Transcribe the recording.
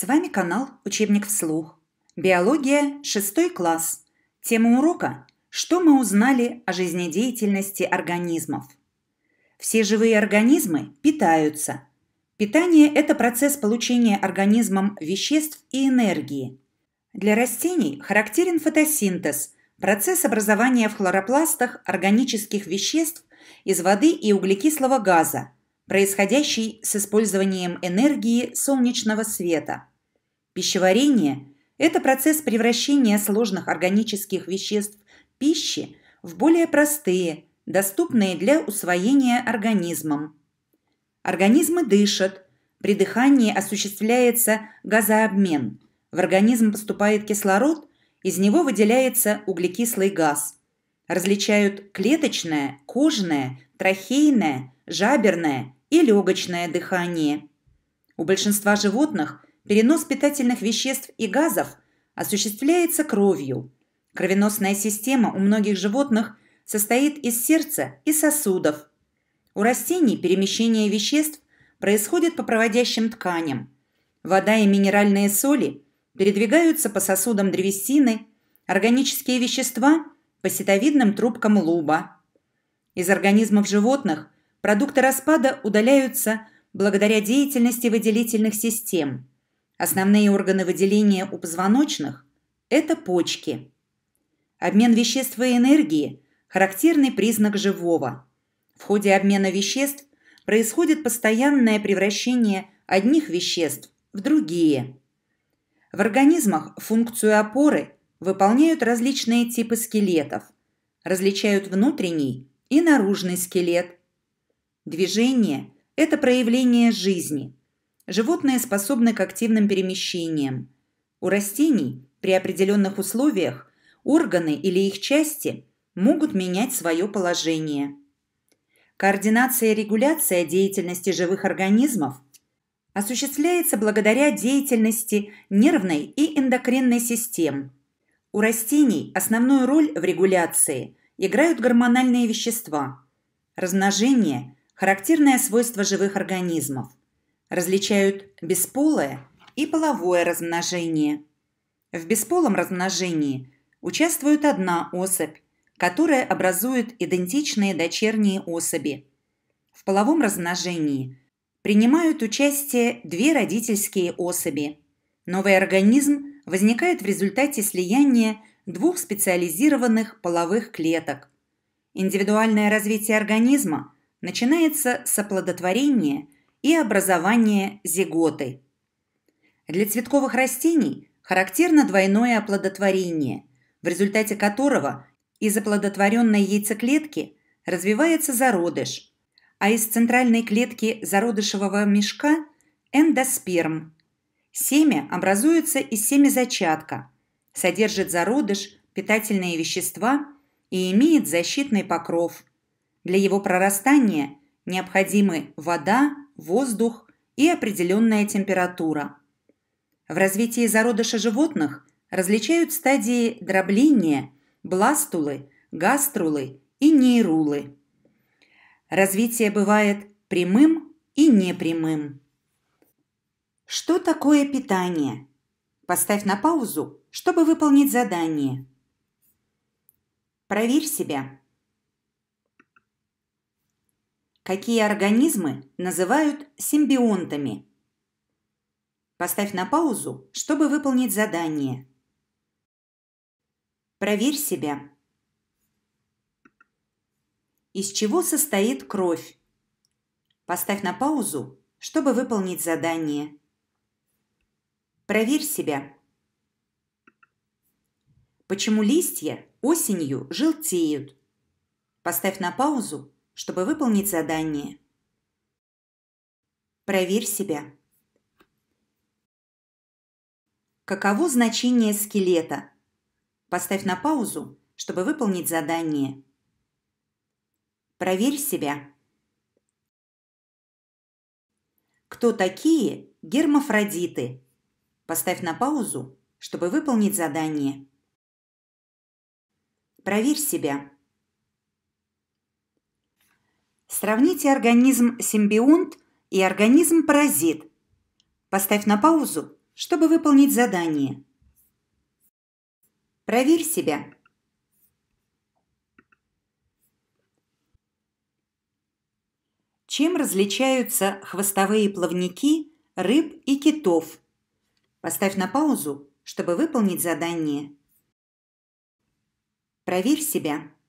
С вами канал «Учебник вслух». Биология, 6 класс. Тема урока «Что мы узнали о жизнедеятельности организмов?» Все живые организмы питаются. Питание – это процесс получения организмом веществ и энергии. Для растений характерен фотосинтез – процесс образования в хлоропластах органических веществ из воды и углекислого газа – происходящий с использованием энергии солнечного света. Пищеварение – это процесс превращения сложных органических веществ пищи в более простые, доступные для усвоения организмом. Организмы дышат, при дыхании осуществляется газообмен. В организм поступает кислород, из него выделяется углекислый газ. Различают клеточное, кожное, трахейное, жаберное и легочное дыхание. У большинства животных – Перенос питательных веществ и газов осуществляется кровью. Кровеносная система у многих животных состоит из сердца и сосудов. У растений перемещение веществ происходит по проводящим тканям. Вода и минеральные соли передвигаются по сосудам древесины, органические вещества – по сетовидным трубкам луба. Из организмов животных продукты распада удаляются благодаря деятельности выделительных систем. Основные органы выделения у позвоночных – это почки. Обмен веществ и энергии – характерный признак живого. В ходе обмена веществ происходит постоянное превращение одних веществ в другие. В организмах функцию опоры выполняют различные типы скелетов. Различают внутренний и наружный скелет. Движение – это проявление жизни – Животные способны к активным перемещениям. У растений при определенных условиях органы или их части могут менять свое положение. Координация и регуляция деятельности живых организмов осуществляется благодаря деятельности нервной и эндокринной систем. У растений основную роль в регуляции играют гормональные вещества. Размножение – характерное свойство живых организмов различают бесполое и половое размножение. В бесполом размножении участвует одна особь, которая образует идентичные дочерние особи. В половом размножении принимают участие две родительские особи. Новый организм возникает в результате слияния двух специализированных половых клеток. Индивидуальное развитие организма начинается с оплодотворения – и образование зиготы. Для цветковых растений характерно двойное оплодотворение, в результате которого из оплодотворенной яйцеклетки развивается зародыш, а из центральной клетки зародышевого мешка – эндосперм. Семя образуется из семязачатка, содержит зародыш, питательные вещества и имеет защитный покров. Для его прорастания необходимы вода, воздух и определенная температура. В развитии зародыша животных различают стадии дробления, бластулы, гаструлы и нейрулы. Развитие бывает прямым и непрямым. Что такое питание? Поставь на паузу, чтобы выполнить задание. Проверь себя. Какие организмы называют симбионтами? Поставь на паузу, чтобы выполнить задание. Проверь себя. Из чего состоит кровь? Поставь на паузу, чтобы выполнить задание. Проверь себя. Почему листья осенью желтеют? Поставь на паузу, чтобы выполнить задание. Проверь себя. Каково значение скелета? Поставь на паузу, чтобы выполнить задание. Проверь себя. Кто такие гермафродиты? Поставь на паузу, чтобы выполнить задание. Проверь себя. Сравните организм симбионт и организм паразит. Поставь на паузу, чтобы выполнить задание. Проверь себя. Чем различаются хвостовые плавники рыб и китов? Поставь на паузу, чтобы выполнить задание. Проверь себя.